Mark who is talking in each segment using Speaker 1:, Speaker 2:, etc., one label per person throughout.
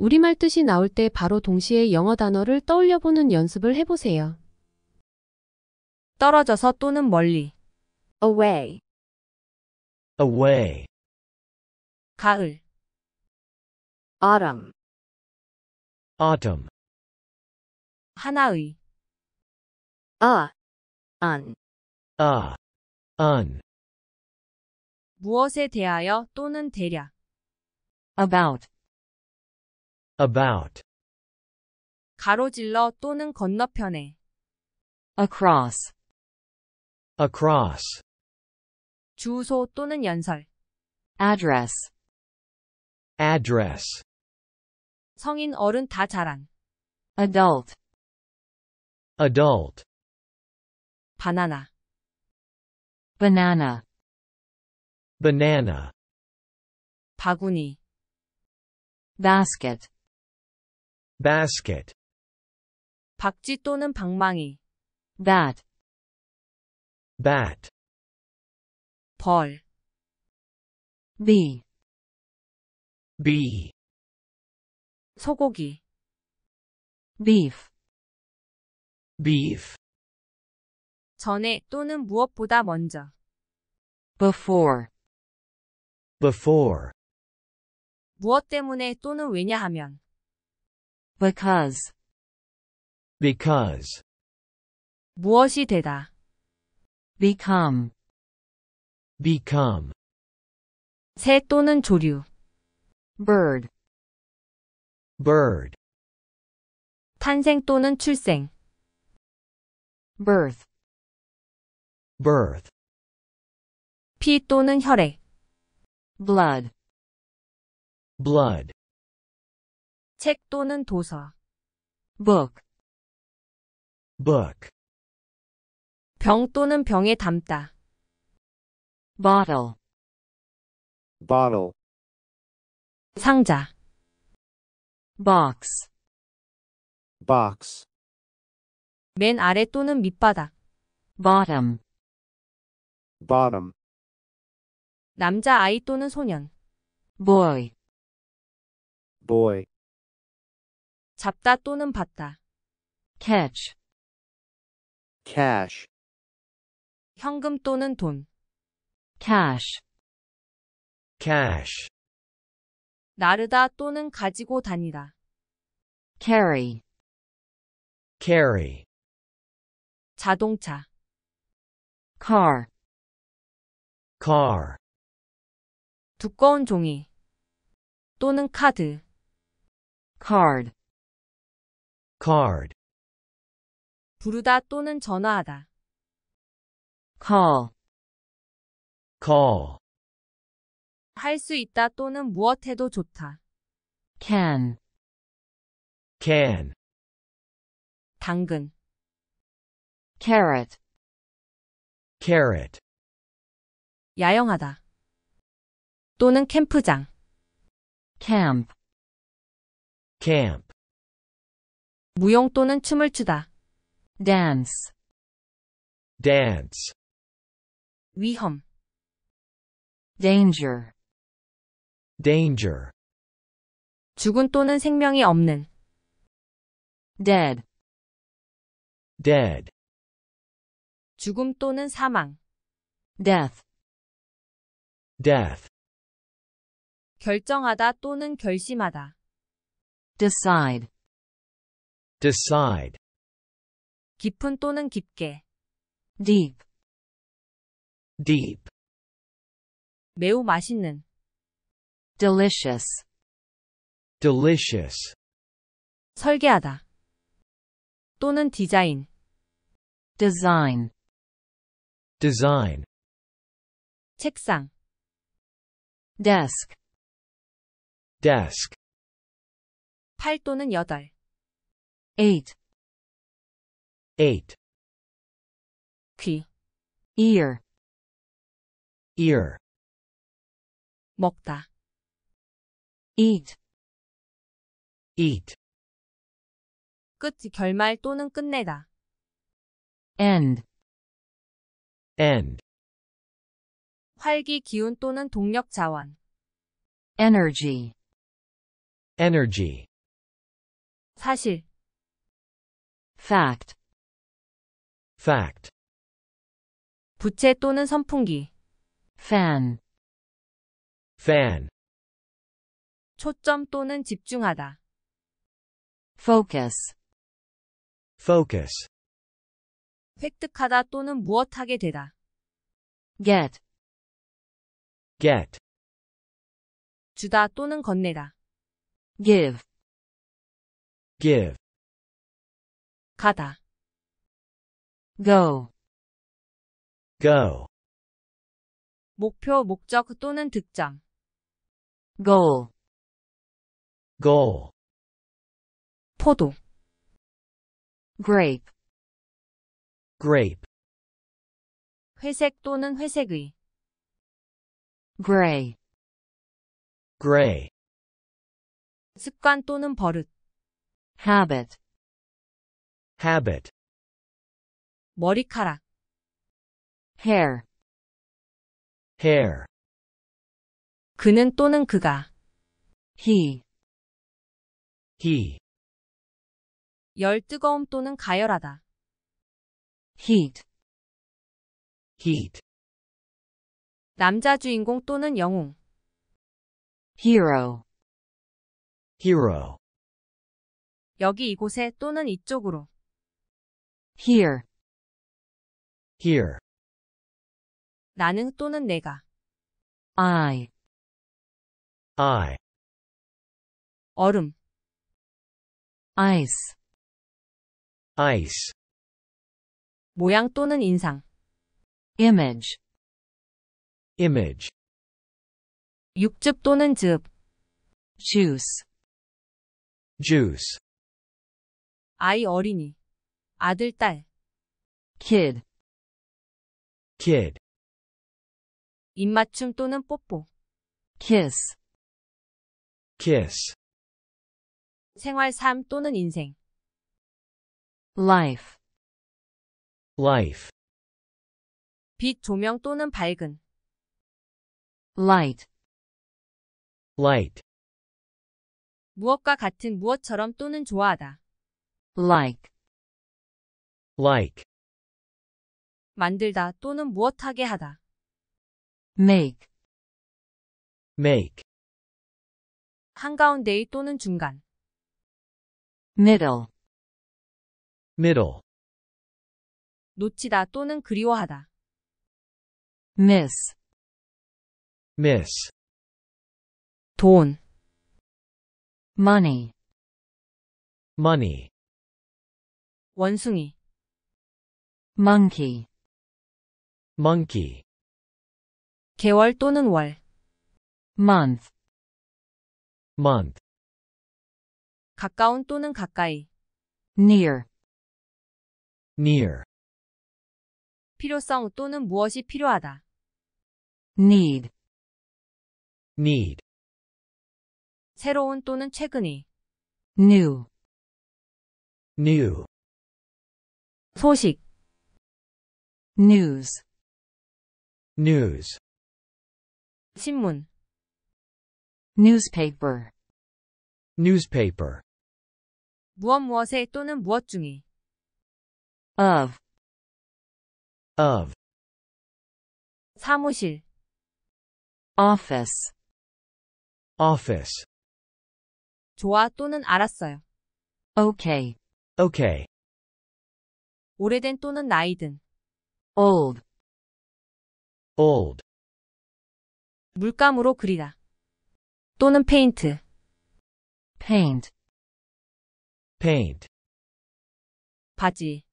Speaker 1: 우리말 뜻이 나올 때 바로 동시에 영어 단어를 떠올려보는 연습을 해보세요. 떨어져서 또는 멀리 away away 가을 autumn autumn 하나의 a an a an 무엇에 대하여 또는 대략 about about 가로질러 또는 건너편에 across across 주소 또는 연설 address address 성인 어른 다 자란 adult adult 바나나 banana banana 바구니 basket basket 박쥐 또는 방망이 bat bat 벌 b b 소고기 beef beef 전에 또는 무엇보다 먼저 before before 무엇 때문에 또는 왜냐하면 because because 무엇이 되다 become become 새 또는 조류 bird bird 탄생 또는 출생 birth birth 피 또는 혈액 blood blood 책 또는 도서. book book 병 또는 병에 담다. bottle bottle 상자. box box 맨 아래 또는 밑바닥. bottom bottom 남자 아이 또는 소년. boy boy 잡다 또는 받다. catch cash 현금 또는 돈. cash cash 나르다 또는 가지고 다니다. carry carry 자동차 car car 두꺼운 종이 또는 카드 card card 부르다 또는 전화하다. call call 할 수 있다 또는 무엇해도 좋다. can can 당근 carrot carrot 야영하다. 또는 캠프장 camp camp 무용 또는 춤을 추다. dance dance 위험 danger danger 죽은 또는 생명이 없는 dead dead 죽음 또는 사망 death death 결정하다 또는 결심하다 decide decide 깊은 또는 깊게 deep deep 매우 맛있는 delicious delicious 설계하다 또는 디자인 design design 책상 desk desk 8 또는 8 eight, eight, 귀, ear, ear, 먹다, eat, eat, 끝, 결말 또는 끝내다. end, end, 활기, 기운 또는 동력 자원. energy, energy, 사실, fact fact 부채 또는 선풍기 fan fan 초점 또는 집중하다 focus focus 획득하다 또는 무엇하게 되다 get get 주다 또는 건네다 give give 가다. go go 목표, 목적 또는 득점. goal goal 포도. grape grape 회색 또는 회색의. gray gray 습관 또는 버릇. habit habit 머리카락 hair hair 그는 또는 그가 he he 열 뜨거움 또는 가열하다 heat heat 남자 주인공 또는 영웅 hero hero 여기 이곳에 또는 이쪽으로 here here 나는 또는 내가 I I 얼음 ice ice 모양 또는 인상 image image 육즙 또는 즙 juice juice 아이 어린이 아들, 딸. kid, kid, 입맞춤 또는 뽀뽀. kiss, kiss, 생활 삶 또는 인생. life, life, 빛 조명 또는 밝은. light, light, 무엇과 같은 무엇처럼 또는 좋아하다. like, like 만들다 또는 무엇하게 하다 make make 한가운데의 또는 중간 middle middle 놓치다 또는 그리워하다 miss miss 돈 money money 원숭이 monkey monkey 개월 또는 월 month month 가까운 또는 가까이 near near 필요성 또는 무엇이 필요하다 need need 새로운 또는 최근이 new new 소식 news news 신문 newspaper newspaper 무엇 무엇에 또는 무엇 중에 of of 사무실 office office 좋아 또는 알았어요 okay okay 오래된 또는 나이든 old old 물감으로 그리다 또는 페인트 paint paint 바지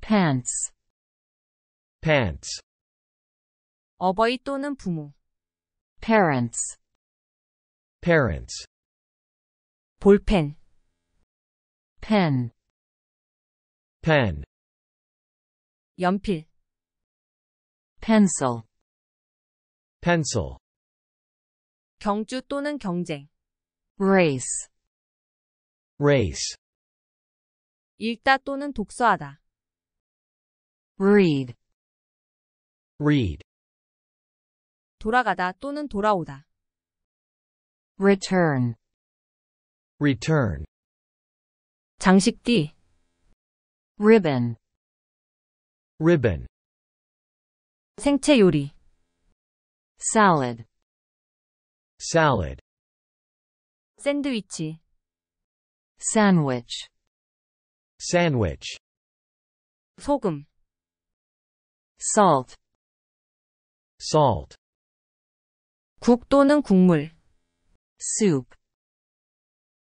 Speaker 1: pants pants 어버이 또는 부모 parents parents 볼펜 pen pen 연필 pencil pencil 경주 또는 경쟁 race race 읽다 또는 독서하다 read read 돌아가다 또는 돌아오다 return return 장식띠 ribbon ribbon 생채 요리 salad salad 샌드위치 sandwich sandwich 소금 salt salt 국 또는 국물 soup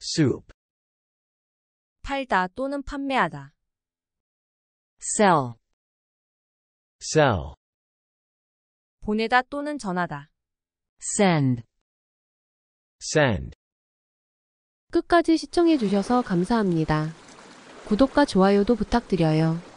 Speaker 1: soup 팔다 또는 판매하다 sell sell 보내다 또는 전하다 send send 끝까지 시청해주셔서 감사합니다. 구독과 좋아요도 부탁드려요.